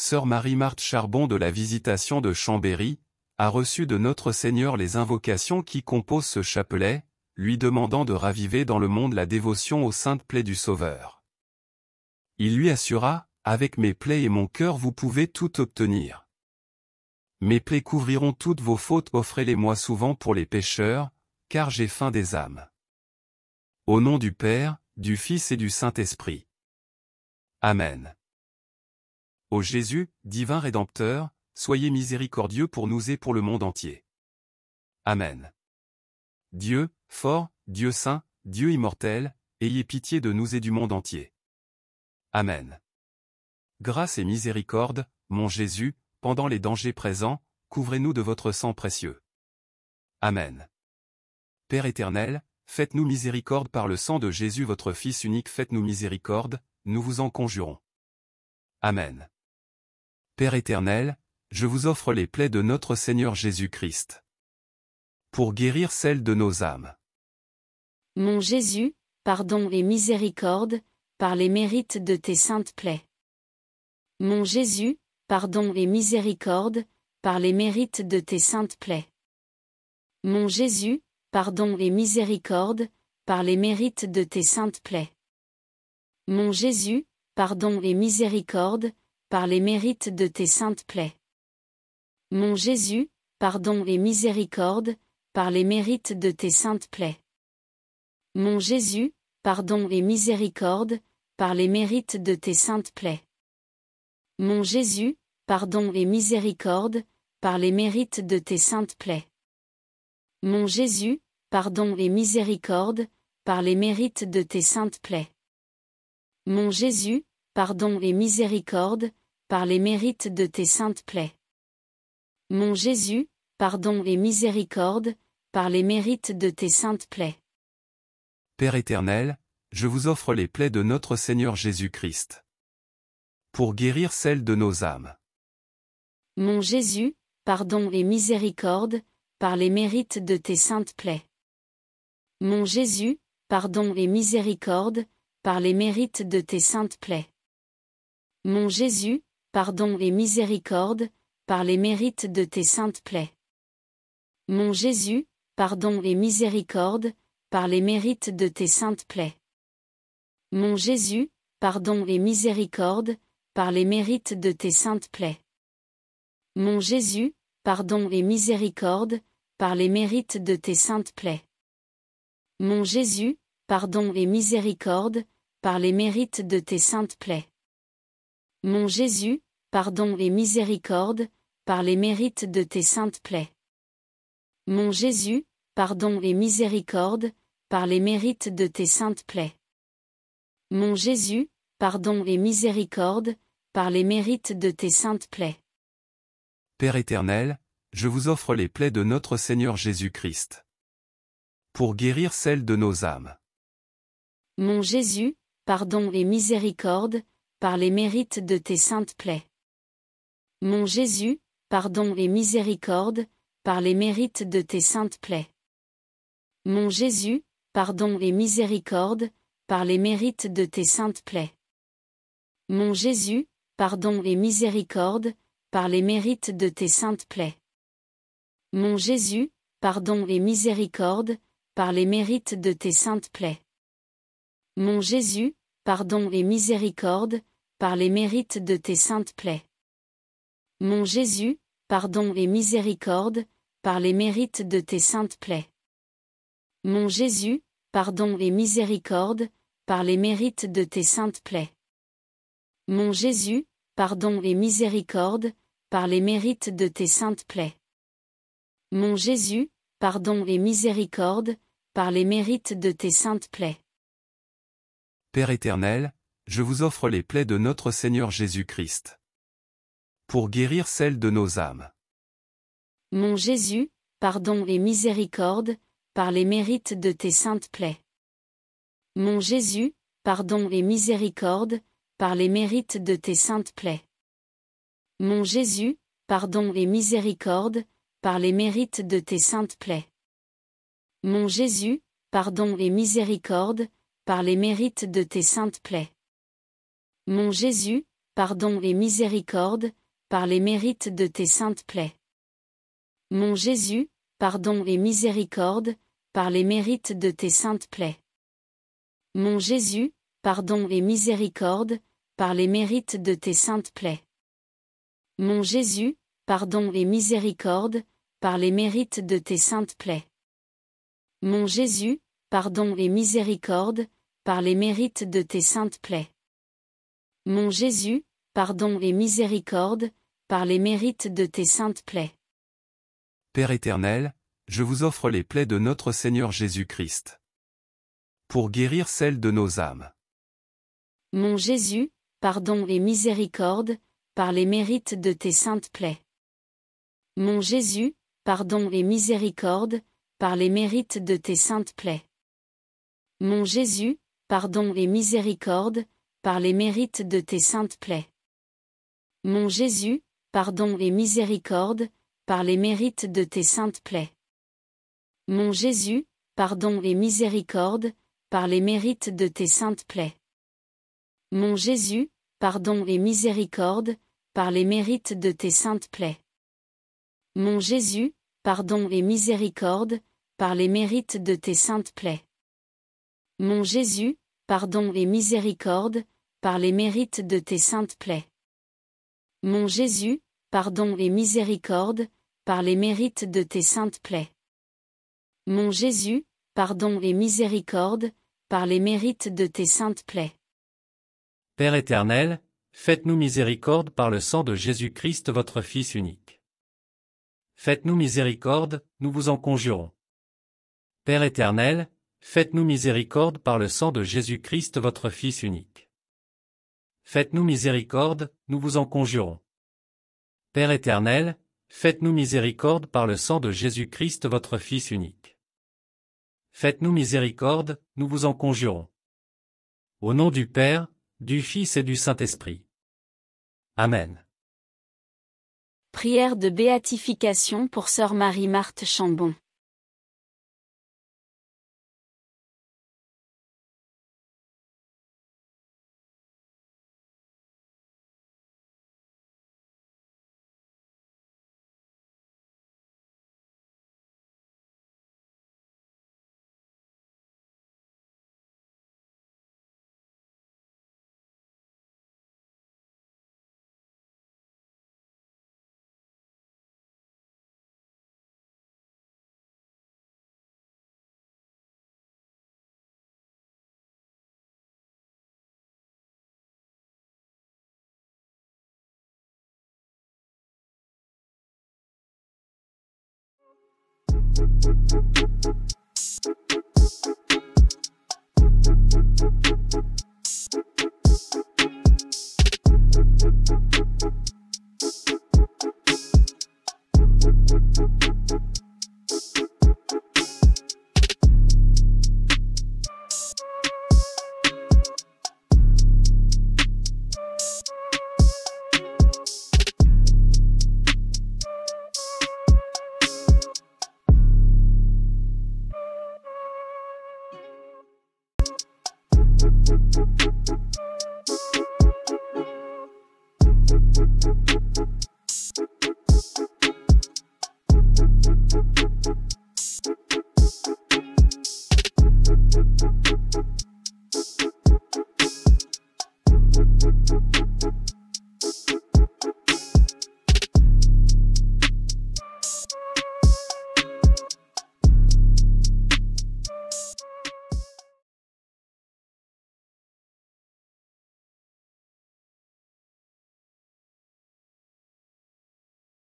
sœur Marie-Marthe Charbon de la Visitation de Chambéry, a reçu de Notre Seigneur les invocations qui composent ce chapelet, lui demandant de raviver dans le monde la dévotion aux saintes plaies du Sauveur. Il lui assura, Avec mes plaies et mon cœur vous pouvez tout obtenir. Mes plaies couvriront toutes vos fautes, offrez-les-moi souvent pour les pécheurs, car j'ai faim des âmes. Au nom du Père, du Fils et du Saint-Esprit. Amen. Ô Jésus, divin Rédempteur, soyez miséricordieux pour nous et pour le monde entier. Amen. Dieu, fort, Dieu saint, Dieu immortel, ayez pitié de nous et du monde entier. Amen. Grâce et miséricorde, mon Jésus, pendant les dangers présents, couvrez-nous de votre sang précieux. Amen. Père éternel, faites-nous miséricorde par le sang de Jésus votre Fils unique, faites-nous miséricorde, nous vous en conjurons. Amen. Père éternel, je vous offre les plaies de notre Seigneur Jésus-Christ. Pour guérir celles de nos âmes. Mon Jésus, pardon et miséricorde, par les mérites de tes saintes plaies. Mon Jésus, pardon et miséricorde, par les mérites de tes saintes plaies. Mon Jésus, pardon et miséricorde, par les mérites de tes saintes plaies. Mon Jésus, pardon et miséricorde, par les mérites de tes saintes plaies. Mon Jésus, pardon et miséricorde, par les mérites de tes saintes plaies. Mon Jésus, pardon et miséricorde, par les mérites de tes saintes plaies. Mon Jésus, pardon et miséricorde, par les mérites de tes saintes plaies. Mon Jésus, pardon et miséricorde, par les mérites de tes saintes plaies. Mon Jésus, pardon et miséricorde, par les mérites de tes saintes plaies. Mon Jésus, pardon et miséricorde, par les mérites de tes saintes plaies. Père éternel, je vous offre les plaies de notre Seigneur Jésus-Christ. Pour guérir celles de nos âmes. Mon Jésus, pardon et miséricorde, par les mérites de tes saintes plaies. Mon Jésus, pardon et miséricorde, par les mérites de tes saintes plaies. Mon Jésus, pardon et miséricorde, par les mérites de tes saintes plaies. Mon Jésus, pardon et miséricorde, par les mérites de tes saintes plaies. Mon Jésus, pardon et miséricorde, par les mérites de tes saintes plaies. Mon Jésus, pardon et miséricorde, par les mérites de tes saintes plaies. Mon Jésus, pardon et miséricorde, par les mérites de tes saintes plaies. Mon Jésus, pardon et miséricorde, par les mérites de tes saintes plaies. Mon Jésus, pardon et miséricorde, par les mérites de tes saintes plaies. Mon Jésus, pardon et miséricorde, par les mérites de tes saintes plaies. Père éternel, je vous offre les plaies de notre Seigneur Jésus-Christ. Pour guérir celles de nos âmes. Mon Jésus, pardon et miséricorde, par les mérites de tes saintes plaies. Mon Jésus, pardon et miséricorde, par les mérites de tes saintes plaies. Mon Jésus, pardon et miséricorde, par les mérites de tes saintes plaies. Mon Jésus, pardon et miséricorde, par les mérites de tes saintes plaies. Mon Jésus, pardon et miséricorde, par les mérites de tes saintes plaies. Mon Jésus, pardon et miséricorde, par les mérites de tes saintes plaies. Mon Jésus, pardon et miséricorde, par les mérites de tes saintes plaies. Mon Jésus, pardon et miséricorde, par les mérites de tes saintes plaies. Mon Jésus, pardon et miséricorde, par les mérites de tes saintes plaies. Mon Jésus, pardon et miséricorde, par les mérites de tes saintes plaies. Père éternel, je vous offre les plaies de notre Seigneur Jésus-Christ pour guérir celle de nos âmes. Mon Jésus, pardon et miséricorde, par les mérites de tes saintes plaies. Mon Jésus, pardon et miséricorde, par les mérites de tes saintes plaies. Mon Jésus, pardon et miséricorde, par les mérites de tes saintes plaies. Mon Jésus, pardon et miséricorde, par les mérites de tes saintes plaies. Mon Jésus, pardon et miséricorde, par les mérites de tes saintes plaies. Mon Jésus, pardon et miséricorde, par les mérites de tes saintes plaies. Mon Jésus, pardon et miséricorde, par les mérites de tes saintes plaies. Mon Jésus, pardon et miséricorde, par les mérites de tes saintes plaies. Mon Jésus, pardon et miséricorde, par les mérites de tes saintes plaies. Mon Jésus, pardon et miséricorde, par les mérites de tes saintes plaies. Père éternel, je vous offre les plaies de notre Seigneur Jésus-Christ. Pour guérir celles de nos âmes. Mon Jésus, pardon et miséricorde, par les mérites de tes saintes plaies. Mon Jésus, pardon et miséricorde, par les mérites de tes saintes plaies. Mon Jésus, pardon et miséricorde, par les mérites de tes saintes plaies. Mon Jésus, pardon et miséricorde, par les mérites de tes saintes plaies. Mon Jésus, pardon et miséricorde, par les mérites de tes saintes plaies. Mon Jésus, pardon et miséricorde, par les mérites de tes saintes plaies. Mon Jésus, pardon et miséricorde, par les mérites de tes saintes plaies. Mon Jésus, pardon et miséricorde, par les mérites de tes saintes plaies. Mon Jésus, pardon et miséricorde, par les mérites de tes saintes plaies. Mon Jésus, pardon et miséricorde, par les mérites de tes saintes plaies. Père éternel, faites-nous miséricorde par le sang de Jésus-Christ votre Fils unique. Faites-nous miséricorde, nous vous en conjurons. Père éternel, faites-nous miséricorde par le sang de Jésus-Christ votre Fils unique. Faites-nous miséricorde, nous vous en conjurons. Père éternel, faites-nous miséricorde par le sang de Jésus-Christ votre Fils unique. Faites-nous miséricorde, nous vous en conjurons. Au nom du Père, du Fils et du Saint-Esprit. Amen. Prière de béatification pour Sœur Marie-Marthe Chambon. Thank you.